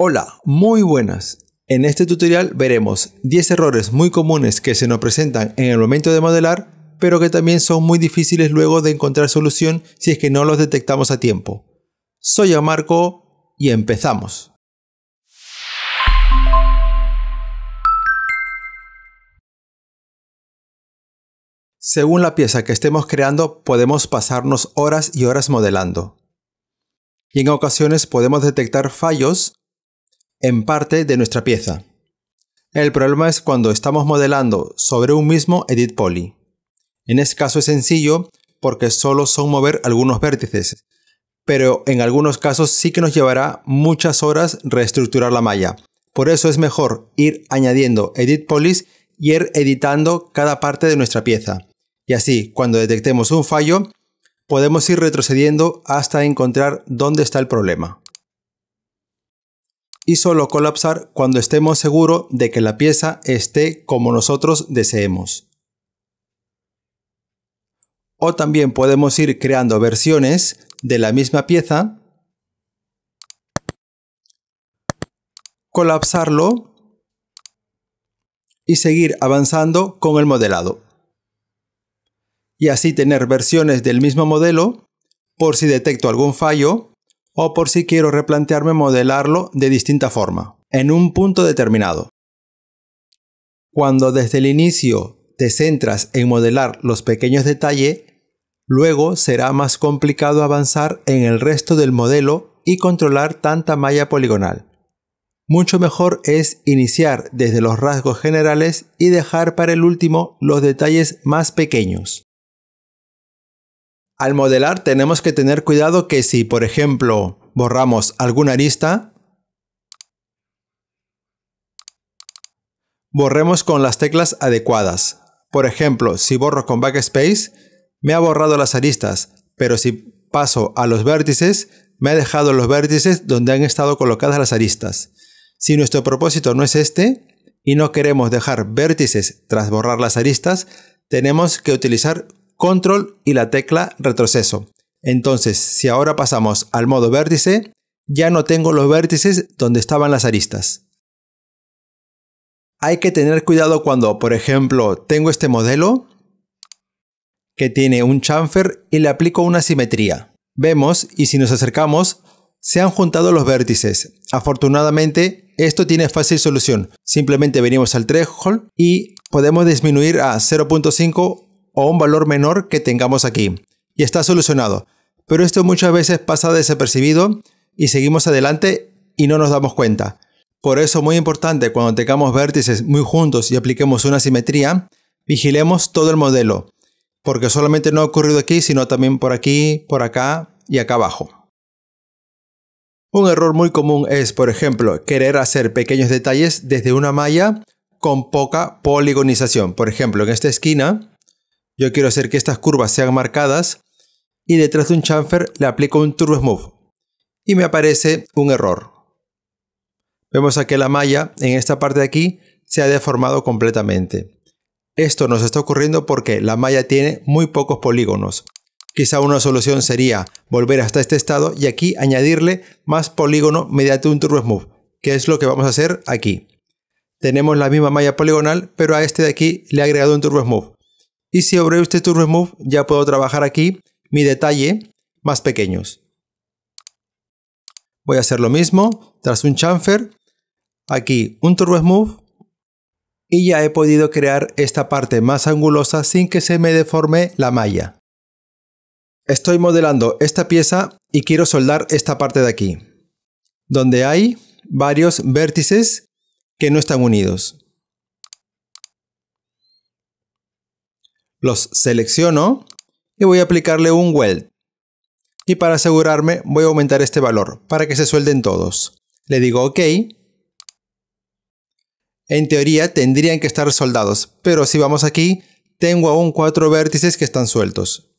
Hola, muy buenas. En este tutorial veremos 10 errores muy comunes que se nos presentan en el momento de modelar, pero que también son muy difíciles luego de encontrar solución si es que no los detectamos a tiempo. Soy Marco, y empezamos. Según la pieza que estemos creando, podemos pasarnos horas y horas modelando. Y en ocasiones podemos detectar fallos en parte de nuestra pieza. El problema es cuando estamos modelando sobre un mismo edit poly. En este caso es sencillo porque solo son mover algunos vértices, pero en algunos casos sí que nos llevará muchas horas reestructurar la malla. Por eso es mejor ir añadiendo edit polys y ir editando cada parte de nuestra pieza. Y así, cuando detectemos un fallo, podemos ir retrocediendo hasta encontrar dónde está el problema y solo colapsar cuando estemos seguros de que la pieza esté como nosotros deseemos. O también podemos ir creando versiones de la misma pieza, colapsarlo y seguir avanzando con el modelado. Y así tener versiones del mismo modelo por si detecto algún fallo o por si quiero replantearme modelarlo de distinta forma, en un punto determinado. Cuando desde el inicio te centras en modelar los pequeños detalles, luego será más complicado avanzar en el resto del modelo y controlar tanta malla poligonal. Mucho mejor es iniciar desde los rasgos generales y dejar para el último los detalles más pequeños. Al modelar tenemos que tener cuidado que si, por ejemplo, borramos alguna arista, borremos con las teclas adecuadas. Por ejemplo, si borro con Backspace, me ha borrado las aristas, pero si paso a los vértices, me ha dejado los vértices donde han estado colocadas las aristas. Si nuestro propósito no es este, y no queremos dejar vértices tras borrar las aristas, tenemos que utilizar control y la tecla retroceso. Entonces, si ahora pasamos al modo vértice, ya no tengo los vértices donde estaban las aristas. Hay que tener cuidado cuando, por ejemplo, tengo este modelo que tiene un chamfer y le aplico una simetría. Vemos y si nos acercamos, se han juntado los vértices. Afortunadamente, esto tiene fácil solución. Simplemente venimos al threshold y podemos disminuir a 0.5 un valor menor que tengamos aquí. Y está solucionado. Pero esto muchas veces pasa desapercibido y seguimos adelante y no nos damos cuenta. Por eso muy importante cuando tengamos vértices muy juntos y apliquemos una simetría, vigilemos todo el modelo, porque solamente no ha ocurrido aquí, sino también por aquí, por acá y acá abajo. Un error muy común es, por ejemplo, querer hacer pequeños detalles desde una malla con poca poligonización. Por ejemplo, en esta esquina yo quiero hacer que estas curvas sean marcadas y detrás de un chamfer le aplico un Turbo Smooth y me aparece un error. Vemos que la malla en esta parte de aquí se ha deformado completamente. Esto nos está ocurriendo porque la malla tiene muy pocos polígonos. Quizá una solución sería volver hasta este estado y aquí añadirle más polígono mediante un Turbo Smooth, que es lo que vamos a hacer aquí. Tenemos la misma malla poligonal, pero a este de aquí le he agregado un Turbo Smooth y si abro este to remove ya puedo trabajar aquí mi detalle más pequeños. Voy a hacer lo mismo, tras un chamfer, aquí un to y ya he podido crear esta parte más angulosa sin que se me deforme la malla. Estoy modelando esta pieza y quiero soldar esta parte de aquí, donde hay varios vértices que no están unidos. Los selecciono y voy a aplicarle un weld. Y para asegurarme voy a aumentar este valor para que se suelden todos. Le digo OK. En teoría tendrían que estar soldados, pero si vamos aquí, tengo aún cuatro vértices que están sueltos.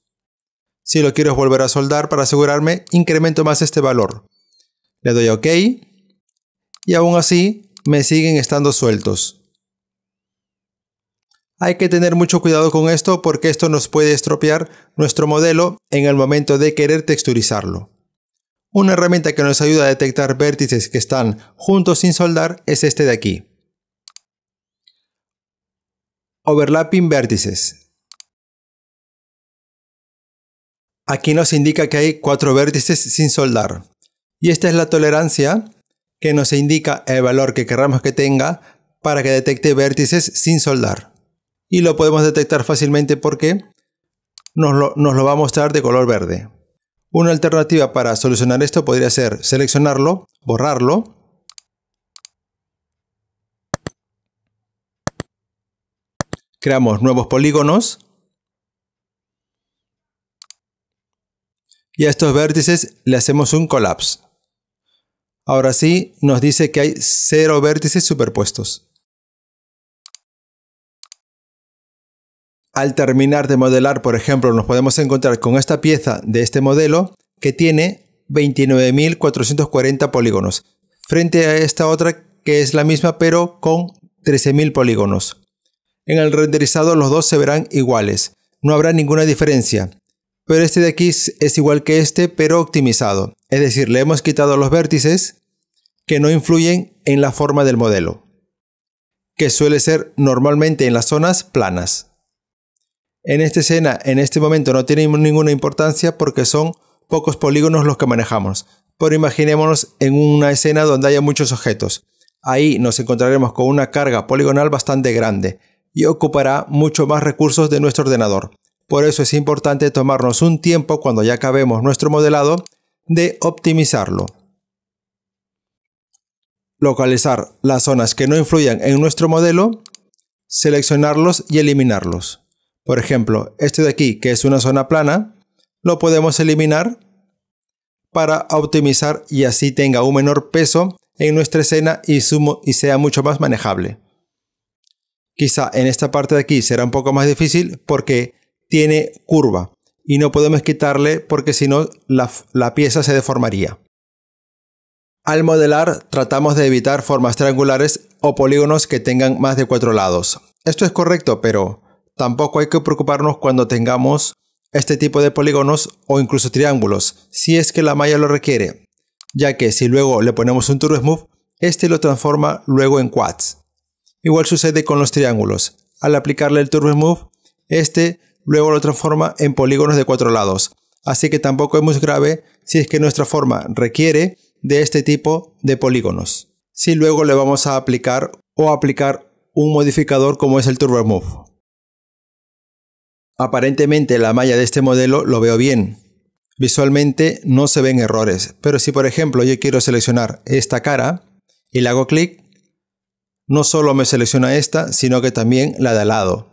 Si lo quiero volver a soldar para asegurarme, incremento más este valor. Le doy OK y aún así me siguen estando sueltos. Hay que tener mucho cuidado con esto porque esto nos puede estropear nuestro modelo en el momento de querer texturizarlo. Una herramienta que nos ayuda a detectar vértices que están juntos sin soldar es este de aquí. Overlapping vértices. Aquí nos indica que hay cuatro vértices sin soldar. Y esta es la tolerancia que nos indica el valor que querramos que tenga para que detecte vértices sin soldar y lo podemos detectar fácilmente porque nos lo, va a mostrar de color verde. Una alternativa para solucionar esto podría ser seleccionarlo, borrarlo creamos nuevos polígonos y a estos vértices le hacemos un collapse. Ahora sí nos dice que hay cero vértices superpuestos. al terminar de modelar, por ejemplo, nos podemos encontrar con esta pieza de este modelo que tiene 29.440 polígonos, frente a esta otra que es la misma pero con 13.000 polígonos. En el renderizado los dos se verán iguales, no habrá ninguna diferencia, pero este de aquí es igual que este pero optimizado, es decir, le hemos quitado los vértices que no influyen en la forma del modelo, que suele ser normalmente en las zonas planas en esta escena, en este momento, no tiene ninguna importancia porque son pocos polígonos los que manejamos. Pero imaginémonos en una escena donde haya muchos objetos. Ahí nos encontraremos con una carga poligonal bastante grande y ocupará mucho más recursos de nuestro ordenador. Por eso es importante tomarnos un tiempo cuando ya acabemos nuestro modelado de optimizarlo. Localizar las zonas que no influyan en nuestro modelo, seleccionarlos y eliminarlos. Por ejemplo, este de aquí, que es una zona plana, lo podemos eliminar para optimizar y así tenga un menor peso en nuestra escena y, sea mucho más manejable. Quizá en esta parte de aquí será un poco más difícil porque tiene curva y no podemos quitarle porque si no la pieza se deformaría. Al modelar tratamos de evitar formas triangulares o polígonos que tengan más de cuatro lados. Esto es correcto, pero Tampoco hay que preocuparnos cuando tengamos este tipo de polígonos o incluso triángulos, si es que la malla lo requiere, ya que si luego le ponemos un Turbo este lo transforma luego en quads. Igual sucede con los triángulos. Al aplicarle el Turbo este luego lo transforma en polígonos de cuatro lados. Así que tampoco es muy grave si es que nuestra forma requiere de este tipo de polígonos. Si luego le vamos a aplicar o aplicar un modificador como es el Turbo Aparentemente la malla de este modelo lo veo bien. Visualmente no se ven errores, pero si por ejemplo yo quiero seleccionar esta cara y le hago clic, no solo me selecciona esta, sino que también la de al lado.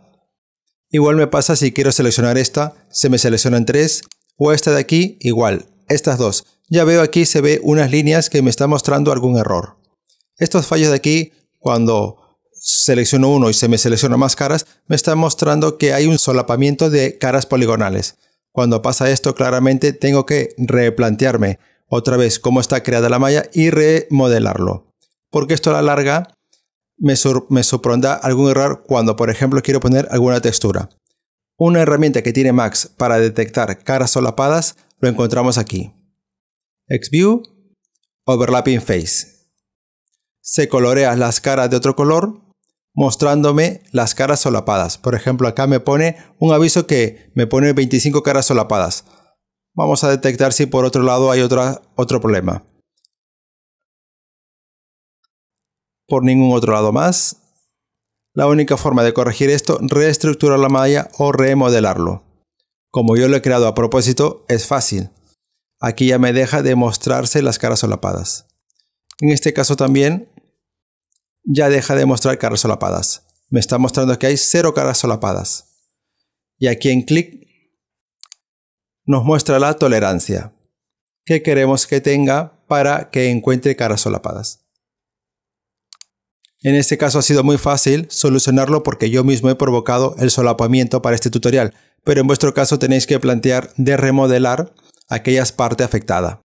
Igual me pasa si quiero seleccionar esta, se me seleccionan tres, o esta de aquí, igual, estas dos. Ya veo aquí se ve unas líneas que me está mostrando algún error. Estos fallos de aquí, cuando selecciono uno y se me selecciona más caras, me está mostrando que hay un solapamiento de caras poligonales. Cuando pasa esto, claramente tengo que replantearme otra vez cómo está creada la malla y remodelarlo. Porque esto a la larga me, me algún error cuando, por ejemplo, quiero poner alguna textura. Una herramienta que tiene Max para detectar caras solapadas lo encontramos aquí. XView, Overlapping Face. Se colorea las caras de otro color mostrándome las caras solapadas. Por ejemplo, acá me pone un aviso que me pone 25 caras solapadas. Vamos a detectar si por otro lado hay otro problema. Por ningún otro lado más. La única forma de corregir esto, reestructurar la malla o remodelarlo. Como yo lo he creado a propósito, es fácil. Aquí ya me deja de mostrarse las caras solapadas. En este caso también ya deja de mostrar caras solapadas. Me está mostrando que hay cero caras solapadas. Y aquí en clic nos muestra la tolerancia que queremos que tenga para que encuentre caras solapadas. En este caso ha sido muy fácil solucionarlo porque yo mismo he provocado el solapamiento para este tutorial, pero en vuestro caso tenéis que plantear de remodelar aquellas parte afectada.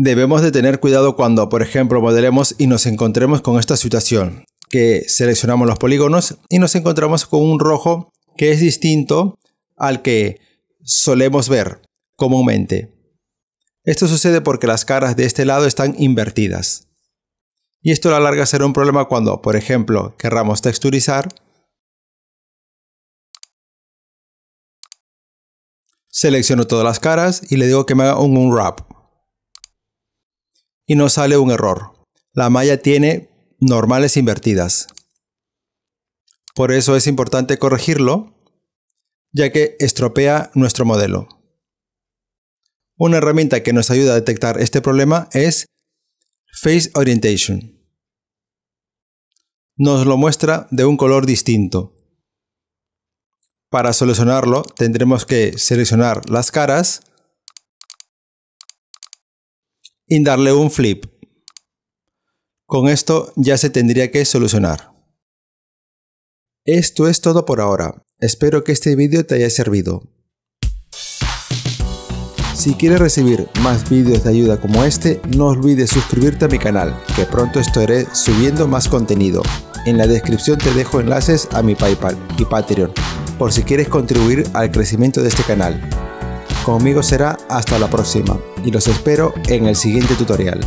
Debemos de tener cuidado cuando, por ejemplo, modelemos y nos encontremos con esta situación, que seleccionamos los polígonos y nos encontramos con un rojo que es distinto al que solemos ver comúnmente. Esto sucede porque las caras de este lado están invertidas. Y esto a la larga será un problema cuando, por ejemplo, querramos texturizar. Selecciono todas las caras y le digo que me haga un unwrap y nos sale un error. La malla tiene normales invertidas. Por eso es importante corregirlo, ya que estropea nuestro modelo. Una herramienta que nos ayuda a detectar este problema es Face Orientation. Nos lo muestra de un color distinto. Para solucionarlo tendremos que seleccionar las caras y darle un flip. Con esto ya se tendría que solucionar. Esto es todo por ahora. Espero que este vídeo te haya servido. Si quieres recibir más vídeos de ayuda como este, no olvides suscribirte a mi canal, que pronto estaré subiendo más contenido. En la descripción te dejo enlaces a mi Paypal y Patreon, por si quieres contribuir al crecimiento de este canal. Conmigo será hasta la próxima y los espero en el siguiente tutorial.